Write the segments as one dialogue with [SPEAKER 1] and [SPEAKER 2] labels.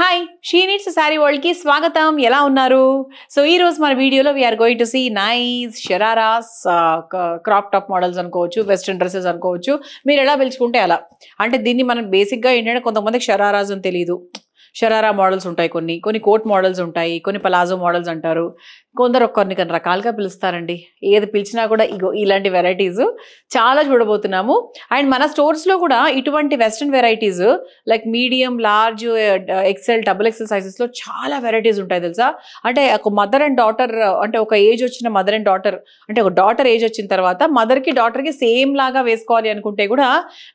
[SPEAKER 1] Hi she sari వరల్డ్కి స్వాగతం ఎలా ఉన్నారు సో ఈరోజు మన వీడియోలో we're going to see nice shararas crop top models అనుకోవచ్చు వెస్ట్రన్ డ్రెస్సెస్ అనుకోవచ్చు మీరు ఎలా పిలుచుకుంటే అలా అంటే దీన్ని మనం బేసిక్గా ఏంటంటే కొంతమందికి షరారాస్ అని తెలియదు షరారా మోడల్స్ ఉంటాయి కొన్ని కొన్ని కోట్ మోడల్స్ ఉంటాయి కొన్ని పలాజో మోడల్స్ అంటారు కొందరు ఒక్కరిని కొన్ని రకాలుగా పిలుస్తారండి ఏది పిలిచినా కూడా ఇగో ఇలాంటి వెరైటీస్ చాలా చూడబోతున్నాము అండ్ మన స్టోర్స్లో కూడా ఇటువంటి western varieties like medium large XL double XL సైజెస్లో చాలా వెరైటీస్ ఉంటాయి తెలుసా అంటే ఒక మదర్ అండ్ డాటర్ అంటే ఒక ఏజ్ వచ్చిన మదర్ అండ్ డాటర్ అంటే ఒక డాటర్ ఏజ్ వచ్చిన తర్వాత మదర్కి డాటర్కి సేమ్ లాగా వేసుకోవాలి అనుకుంటే కూడా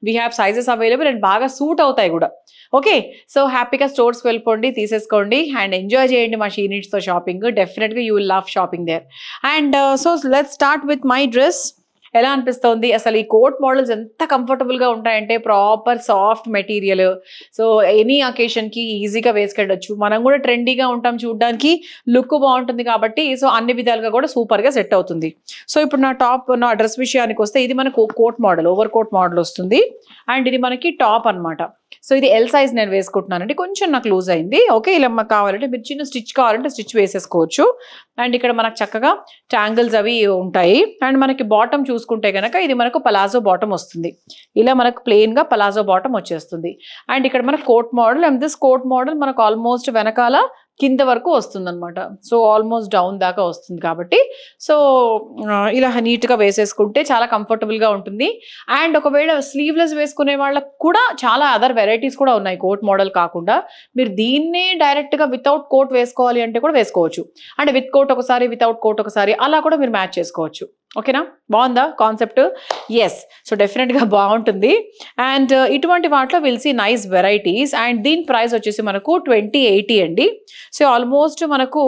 [SPEAKER 1] we have sizes available and బాగా సూట్ అవుతాయి కూడా ఓకే సో హ్యాపీగా స్టోర్స్కి వెళ్ళిపోండి తీసేసుకోండి అండ్ ఎంజాయ్ చేయండి మా షీనిట్స్తో షాపింగ్ డెఫినెట్గా you will love shopping there and so let start with my dress ఎలా అనిపిస్తోంది అసలు ఈ కోట్ మోడల్స్ ఎంత కంఫర్టబుల్గా ఉంటాయంటే proper soft material so any అకేషన్కి ఈజీగా వేసుకెళ్ళొచ్చు మనం కూడా ట్రెండీగా ఉంటాం చూడడానికి లుక్ బాగుంటుంది కాబట్టి సో అన్ని విధాలుగా కూడా సూపర్గా సెట్ అవుతుంది సో ఇప్పుడు నా టాప్ నా డ్రెస్ విషయానికి వస్తే ఇది మనకు coat model over coat model వస్తుంది అండ్ ఇది మనకి టాప్ అనమాట సో ఇది ఎల్ సైజ్ నేను వేసుకుంటున్నానండి కొంచెం నాకు లూజ్ అయింది ఓకే ఇలా మాకు కావాలంటే మీరు చిన్న స్టిచ్ కావాలంటే స్టిచ్ వేసేసుకోవచ్చు అండ్ ఇక్కడ మనకు చక్కగా ట్యాంగిల్స్ అవి ఉంటాయి అండ్ మనకి బాటమ్ చూసుకుంటే కనుక ఇది మనకు పలాజో బాటమ్ వస్తుంది ఇలా మనకు ప్లెయిన్గా పలాజో బాటమ్ వచ్చేస్తుంది అండ్ ఇక్కడ మనకు coat model and this coat model మనకు ఆల్మోస్ట్ వెనకాల కింద వరకు వస్తుందన్నమాట సో ఆల్మోస్ట్ డౌన్ దాకా వస్తుంది కాబట్టి సో ఇలా నీట్గా వేసేసుకుంటే చాలా కంఫర్టబుల్గా ఉంటుంది అండ్ ఒకవేళ స్లీవ్లెస్ వేసుకునే వాళ్ళకు కూడా చాలా అదర్ వెరైటీస్ కూడా ఉన్నాయి కోట్ మోడల్ కాకుండా మీరు దీన్నే డైరెక్ట్గా వితౌట్ కోట్ వేసుకోవాలి అంటే కూడా వేసుకోవచ్చు అండ్ విత్ కోట్ ఒకసారి వితౌట్ కోట్ ఒకసారి అలా కూడా మీరు మ్యాచ్ చేసుకోవచ్చు ఓకేనా బాగుందా కాన్సెప్ట్ ఎస్ సో డెఫినెట్గా బాగుంటుంది అండ్ uh, ఇటువంటి వాటిలో will see nice varieties and దీని ప్రైస్ వచ్చేసి మనకు ట్వంటీ ఎయిటీ అండి సో ఆల్మోస్ట్ మనకు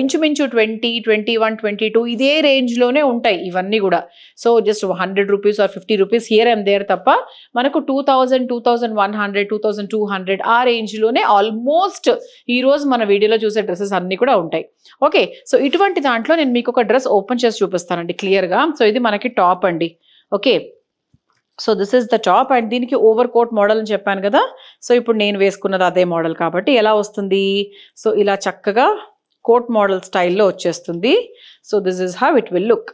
[SPEAKER 1] ఇంచుమించు twenty twenty one twenty two ఇదే రేంజ్లోనే ఉంటాయి ఇవన్నీ కూడా so just hundred rupees or fifty rupees here and there తప్ప మనకు two thousand two thousand one hundred two thousand two hundred ఆ రేంజ్లోనే ఆల్మోస్ట్ ఈరోజు మన వీడియోలో చూసే డ్రెస్సెస్ అన్నీ కూడా ఉంటాయి ఓకే సో ఇటువంటి దాంట్లో నేను మీకు ఒక డ్రెస్ ఓపెన్ చేసి చూపిస్తానండి క్లియర్గా సో ఇది మనకి టాప్ అండి okay so this is the top and దీనికి ఓవర్ కోట్ మోడల్ అని చెప్పాను కదా సో ఇప్పుడు నేను వేసుకున్నది అదే మోడల్ కాబట్టి ఎలా వస్తుంది సో ఇలా చక్కగా కోట్ మోడల్ స్టైల్లో వచ్చేస్తుంది so this is how it will look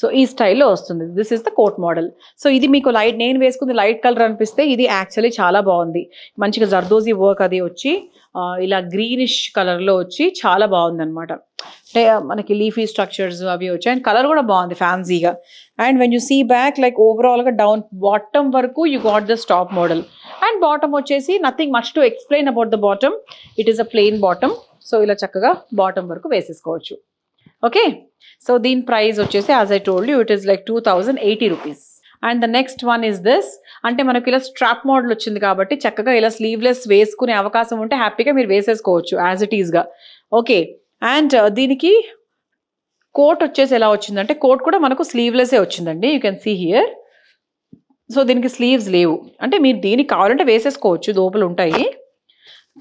[SPEAKER 1] so ఈ స్టైల్లో వస్తుంది this is the coat model so ఇది మీకు లైట్ నేను వేసుకుంది లైట్ కలర్ అనిపిస్తే ఇది యాక్చువల్లీ చాలా బాగుంది మంచిగా జర్దోజీ వర్క్ అది వచ్చి ఇలా గ్రీనిష్ కలర్లో వచ్చి చాలా బాగుంది అనమాట అంటే మనకి లీఫీ స్ట్రక్చర్స్ అవి వచ్చాయి అండ్ కలర్ కూడా బాగుంది ఫ్యాన్సీగా and when you see back like ఓవరాల్గా డౌన్ బాటమ్ వరకు you got the top model and bottom వచ్చేసి nothing much to explain about the bottom it is a plain bottom so ఇలా చక్కగా బాటమ్ వరకు వేసేసుకోవచ్చు ఓకే సో దీని price వచ్చేసి as I told you it is like two thousand eighty rupees and the next one is this అంటే మనకి ఇలా strap model వచ్చింది కాబట్టి చక్కగా ఇలా స్లీవ్లెస్ వేసుకునే అవకాశం ఉంటే హ్యాపీగా మీరు వేసేసుకోవచ్చు యాజ్ ఇట్ ఈస్గా ఓకే అండ్ దీనికి కోట్ వచ్చేసి ఎలా వచ్చిందంటే కోట్ కూడా మనకు స్లీవ్లెస్సే వచ్చిందండి you can see here so దీనికి స్లీవ్స్ లేవు అంటే మీరు దీనికి కావాలంటే వేసేసుకోవచ్చు దోపలు ఉంటాయి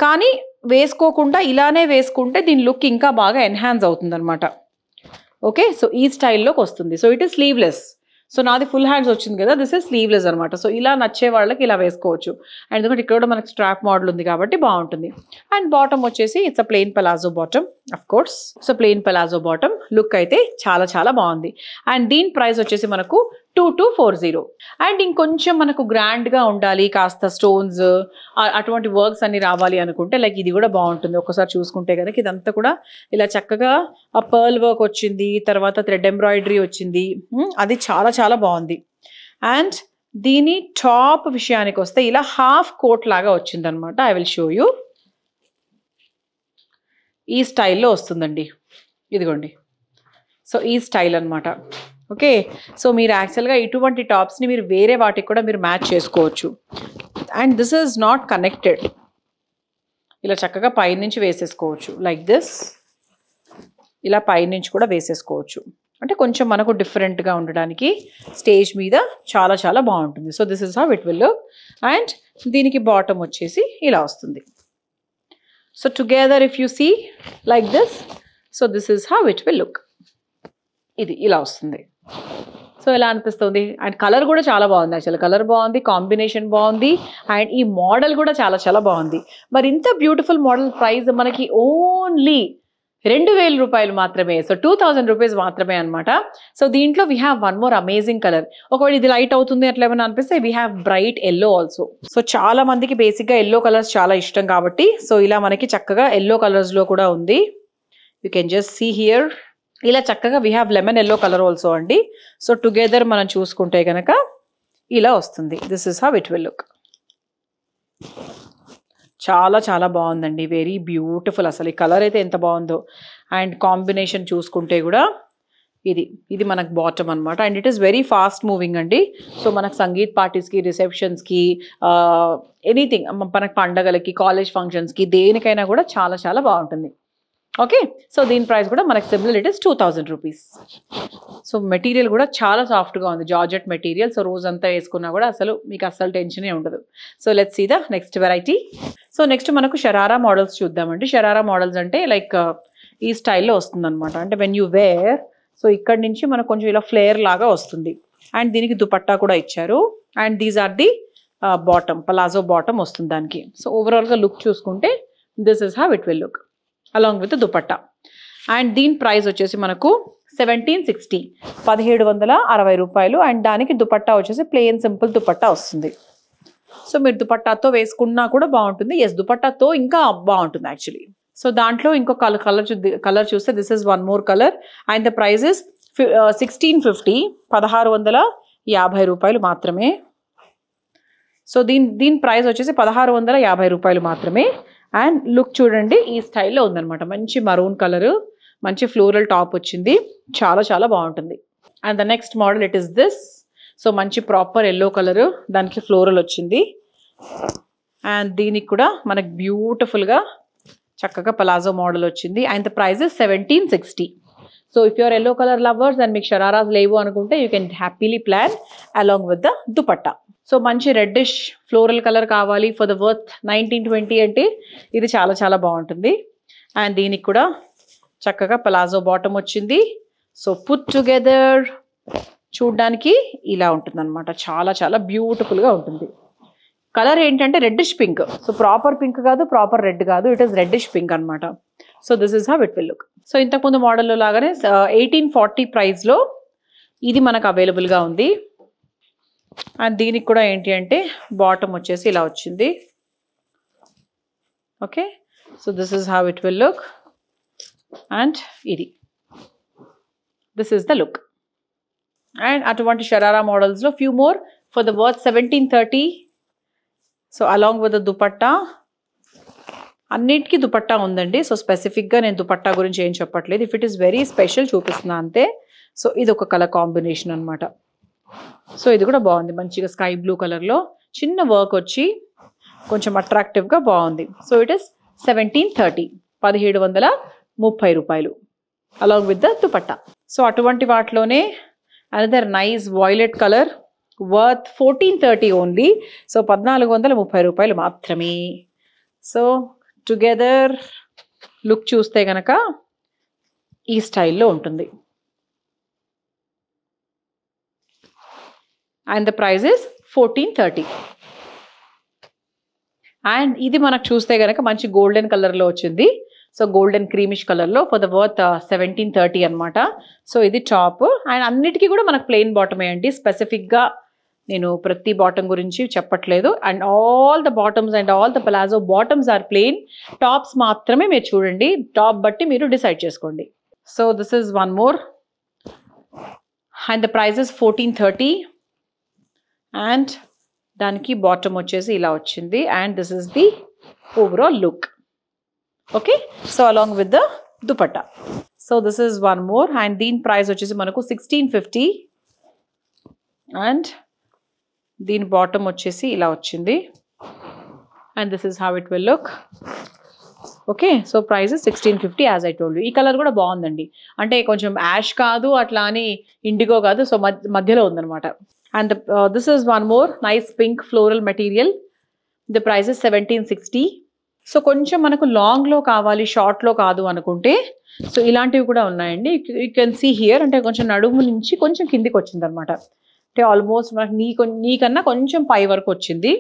[SPEAKER 1] కానీ వేసుకోకుండా ఇలానే వేసుకుంటే దీని లుక్ ఇంకా బాగా ఎన్హాన్స్ అవుతుంది అనమాట ఓకే సో ఈ స్టైల్లోకి వస్తుంది so it is sleeveless so నాది ఫుల్ హ్యాండ్స్ వచ్చింది కదా దిస్ ఇస్ స్లీవ్లెస్ అనమాట సో ఇలా నచ్చే వాళ్ళకి ఇలా వేసుకోవచ్చు అండ్ ఎందుకంటే ఇక్కడ కూడా మనకి స్ట్రాప్ మోడల్ ఉంది కాబట్టి బాగుంటుంది అండ్ బాటమ్ వచ్చేసి it's a plain palazzo bottom of course so plain palazzo bottom look అయితే చాలా చాలా బాగుంది అండ్ దీని ప్రైస్ వచ్చేసి మనకు two two four zero and ఇంకొంచెం మనకు గ్రాండ్గా ఉండాలి కాస్త స్టోన్స్ అటువంటి వర్క్స్ అన్ని రావాలి అనుకుంటే లైక్ ఇది కూడా బాగుంటుంది ఒకసారి చూసుకుంటే కనుక ఇదంతా కూడా ఇలా చక్కగా ఆ పర్ల్ వర్క్ వచ్చింది తర్వాత థ్రెడ్ ఎంబ్రాయిడరీ వచ్చింది hmm, అది చాలా చాలా బాగుంది అండ్ దీని టాప్ విషయానికి వస్తే ఇలా హాఫ్ కోట్ లాగా వచ్చిందనమాట ఐ విల్ షో యూ ఈ స్టైల్లో వస్తుందండి ఇదిగోండి సో ఈ స్టైల్ అనమాట ఓకే సో మీరు యాక్చువల్గా ఇటువంటి టాప్స్ని మీరు వేరే వాటికి కూడా మీరు మ్యాచ్ చేసుకోవచ్చు and this is not connected ఇలా చక్కగా పైనుంచి వేసేసుకోవచ్చు లైక్ దిస్ ఇలా పైనుంచి కూడా వేసేసుకోవచ్చు అంటే కొంచెం మనకు డిఫరెంట్గా ఉండడానికి స్టేజ్ మీద చాలా చాలా బాగుంటుంది so this is how it will look and దీనికి బాటమ్ వచ్చేసి ఇలా వస్తుంది So together if you see like this, so this is how it will look. ఇది ఇలా వస్తుంది సో ఎలా అనిపిస్తుంది అండ్ కలర్ కూడా చాలా బాగుంది యాక్చువల్ కలర్ బాగుంది కాంబినేషన్ బాగుంది అండ్ ఈ మోడల్ కూడా చాలా చాలా బాగుంది మరి ఇంత బ్యూటిఫుల్ మోడల్ ప్రైస్ మనకి ఓన్లీ రెండు వేల రూపాయలు మాత్రమే సో టూ థౌజండ్ రూపీస్ మాత్రమే అనమాట సో దీంట్లో we have one more amazing colour ఒకవేళ ఇది లైట్ అవుతుంది అట్లా ఏమైనా అనిపిస్తే we have bright yellow also so చాలా మందికి బేసిక్గా ఎల్లో కలర్స్ చాలా ఇష్టం కాబట్టి సో ఇలా మనకి చక్కగా ఎల్లో కలర్స్లో కూడా ఉంది you can just see here ఇలా చక్కగా we have lemon yellow colour also అండి సో టుగెదర్ మనం చూసుకుంటే కనుక ఇలా వస్తుంది this is how it will look చాలా చాలా బాగుందండి వెరీ బ్యూటిఫుల్ అసలు ఈ కలర్ అయితే ఎంత బాగుందో అండ్ కాంబినేషన్ చూసుకుంటే కూడా ఇది ఇది మనకు బాటమ్ అనమాట and it is very fast moving అండి సో మనకు సంగీత్ పార్టీస్కి రిసెప్షన్స్కి ఎనీథింగ్ మనకు పండగలకి కాలేజ్ ఫంక్షన్స్కి దేనికైనా కూడా చాలా చాలా బాగుంటుంది ఓకే సో దీని ప్రైస్ కూడా మనకి similar it is two thousand rupees so material కూడా చాలా సాఫ్ట్గా ఉంది జార్జెట్ మెటీరియల్ సో రోజంతా వేసుకున్నా కూడా అసలు మీకు అసలు టెన్షనే ఉండదు so let's see the next variety so next మనకు షరారా మోడల్స్ చూద్దామండి షరారా మోడల్స్ అంటే లైక్ uh, ఈ స్టైల్లో వస్తుంది అనమాట అంటే వెన్ యూ వేర్ సో ఇక్కడ నుంచి మనకు కొంచెం ఇలా ఫ్లేయర్ లాగా వస్తుంది అండ్ దీనికి దుపట్టా కూడా ఇచ్చారు and these are the bottom palazzo bottom వస్తుంది దానికి సో ఓవరాల్గా లుక్ చూసుకుంటే this is how it will look along with dupatta and దీని ప్రైస్ వచ్చేసి మనకు సెవెంటీన్ సిక్స్టీ పదిహేడు వందల అరవై రూపాయలు అండ్ దానికి దుపట్టా వచ్చేసి ప్లెయిన్ సింపుల్ దుపట్టా వస్తుంది సో మీరు దుపట్టాతో వేసుకున్నా కూడా బాగుంటుంది ఎస్ దుపట్టాతో ఇంకా బాగుంటుంది యాక్చువల్లీ సో దాంట్లో ఇంకో కలర్ కలర్ కలర్ చూస్తే this is one more colour and the price is sixteen fifty పదహారు వందల యాభై రూపాయలు మాత్రమే సో దీని దీని ప్రైస్ వచ్చేసి పదహారు వందల యాభై రూపాయలు మాత్రమే అండ్ లుక్ చూడండి ఈ స్టైల్లో ఉందనమాట మంచి మరూన్ కలర్ మంచి ఫ్లోరల్ టాప్ వచ్చింది చాలా చాలా బాగుంటుంది and the next model it is this so మంచి ప్రాపర్ ఎల్లో కలరు దానికి ఫ్లోరల్ వచ్చింది అండ్ దీనికి కూడా మనకు బ్యూటిఫుల్గా చక్కగా పలాజో మోడల్ వచ్చింది and the prices seventeen sixty so if your yellow colour lovers and మీకు షరారాస్ లేవు అనుకుంటే you can happily plan along with the dupatta so మంచి రెడ్డిష్ ఫ్లోరల్ కలర్ కావాలి for the worth nineteen twenty అంటే ఇది చాలా చాలా బాగుంటుంది అండ్ దీనికి కూడా చక్కగా పలాజో బాటమ్ వచ్చింది సో పుట్ టుగెదర్ చూడ్డానికి ఇలా ఉంటుందన్నమాట చాలా చాలా బ్యూటిఫుల్గా ఉంటుంది కలర్ ఏంటంటే reddish pink so proper pink కాదు ప్రాపర్ రెడ్ కాదు ఇట్ ఈస్ రెడ్డిష్ పింక్ అనమాట so this is how it will look so ఇంతకుముందు మోడల్లో లాగానే ఎయిటీన్ ఫార్టీ ప్రైస్లో ఇది మనకు అవైలబుల్గా ఉంది అండ్ దీనికి కూడా ఏంటి అంటే బాటమ్ వచ్చేసి ఇలా వచ్చింది okay so this is how it will look and ఇది this is the look and అటువంటి షరారా మోడల్స్లో few more for the worth seventeen thirty so along with the dupatta అన్నిటికీ దుపట్టా ఉందండి సో స్పెసిఫిక్గా నేను దుపట్టా గురించి ఏం చెప్పట్లేదు if it is very special చూపిస్తున్నా అంతే సో ఇది ఒక కలర్ కాంబినేషన్ అనమాట సో ఇది కూడా బాగుంది మంచిగా స్కై బ్లూ కలర్లో చిన్న వర్క్ వచ్చి కొంచెం అట్రాక్టివ్గా బాగుంది so it is seventeen thirty పదిహేడు వందల ముప్పై రూపాయలు along with the dupatta so అటువంటి వాటిలోనే another nice violet colour worth fourteen thirty only so పద్నాలుగు వందల ముప్పై రూపాయలు మాత్రమే సో టుగెదర్ లుక్ చూస్తే కనుక ఈ స్టైల్లో ఉంటుంది and the price is fourteen thirty and ఇది మనకు చూస్తే కనుక మంచి గోల్డెన్ కలర్లో వచ్చింది సో గోల్డెన్ క్రీమిష్ కలర్లో for the worth seventeen thirty అనమాట సో ఇది టాప్ అండ్ అన్నిటికీ కూడా మనకు ప్లెయిన్ బాటమే అండి స్పెసిఫిక్గా నేను ప్రతి బాటమ్ గురించి చెప్పట్లేదు and all the bottoms and all the palazzo bottoms are plain tops మాత్రమే మీరు చూడండి టాప్ బట్టి మీరు డిసైడ్ చేసుకోండి so this is one more and the prices fourteen thirty and దానికి బాటమ్ వచ్చేసి ఇలా వచ్చింది and this is the overall look okay so along with the dupatta so this is one more and దీని price వచ్చేసి మనకు sixteen fifty and దీని bottom వచ్చేసి ఇలా వచ్చింది and this is how it will look okay so price sixteen fifty as I told ఈ colour కూడా బాగుందండి అంటే కొంచెం యాష్ కాదు అట్లా అని ఇండిగో కాదు సో మధ్యలో ఉందనమాట and this is one more nice pink floral material floral price is seventeen sixty so కొంచెం మనకు లాంగ్లో కావాలి షార్ట్లో కాదు అనుకుంటే సో ఇలాంటివి కూడా ఉన్నాయండి యూ కెన్ సీ హియర్ అంటే కొంచెం నడుము నుంచి కొంచెం కిందికి వచ్చింది అనమాట అంటే ఆల్మోస్ట్ మనకు నీ నీకన్నా కొంచెం పై వరకు వచ్చింది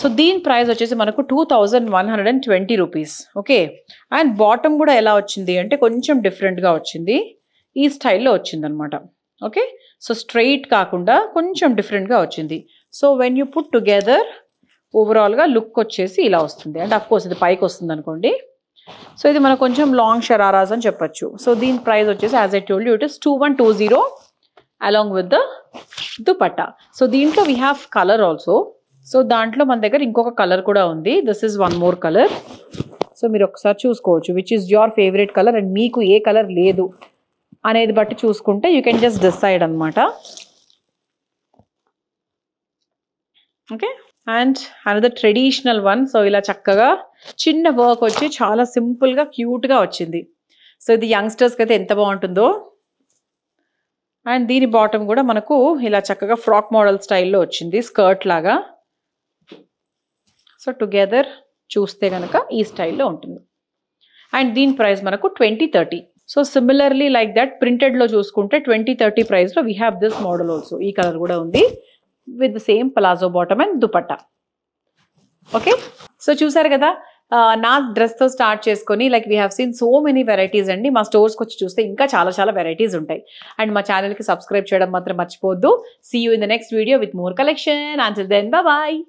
[SPEAKER 1] సో దీని ప్రైస్ వచ్చేసి మనకు two thousand one hundred and twenty rupees okay and bottom కూడా ఎలా వచ్చింది అంటే కొంచెం డిఫరెంట్గా వచ్చింది ఈ స్టైల్లో వచ్చిందనమాట ఓకే సో స్ట్రైట్ కాకుండా కొంచెం డిఫరెంట్గా వచ్చింది so when you put together ఓవరాల్గా లుక్ వచ్చేసి ఇలా వస్తుంది అంటే అఫ్కోర్స్ ఇది పైకి వస్తుంది అనుకోండి సో ఇది మనకు కొంచెం లాంగ్ షరారాస్ అని చెప్పొచ్చు సో దీని ప్రైస్ వచ్చేసి as I told you it is two one two zero along with the dupatta so దీంట్లో we have colour also so దాంట్లో మన దగ్గర ఇంకొక కలర్ కూడా ఉంది this is one more colour so మీరు ఒకసారి చూసుకోవచ్చు which is your favourite colour and మీకు ఏ కలర్ లేదు అనేది బట్టి చూసుకుంటే యూ కెన్ జస్ట్ డిసైడ్ అనమాట okay and another traditional one so ఇలా చక్కగా చిన్న వర్క్ వచ్చి చాలా సింపుల్గా క్యూట్గా వచ్చింది సో ఇది యంగ్స్టర్స్కి అయితే ఎంత బాగుంటుందో అండ్ దీని బాటమ్ కూడా మనకు ఇలా చక్కగా ఫ్రాక్ మోడల్ స్టైల్లో వచ్చింది స్కర్ట్ లాగా సో టుగెదర్ చూస్తే కనుక ఈ స్టైల్లో ఉంటుంది అండ్ దీని ప్రైస్ మనకు twenty thirty so similarly like that ప్రింటెడ్లో చూసుకుంటే ట్వంటీ థర్టీ ప్రైస్లో we have this model also ఈ కలర్ కూడా ఉంది with same palazzo bottom and dupatta okay so చూసారు కదా నా డ్రెస్తో స్టార్ట్ చేసుకొని like we have seen so many varieties అండి మా స్టోర్స్కి వచ్చి చూస్తే ఇంకా చాలా చాలా వెరైటీస్ ఉంటాయి అండ్ మా ఛానల్కి సబ్స్క్రైబ్ చేయడం మాత్రం మర్చిపోద్దు see you in the next video with more collection answer then bye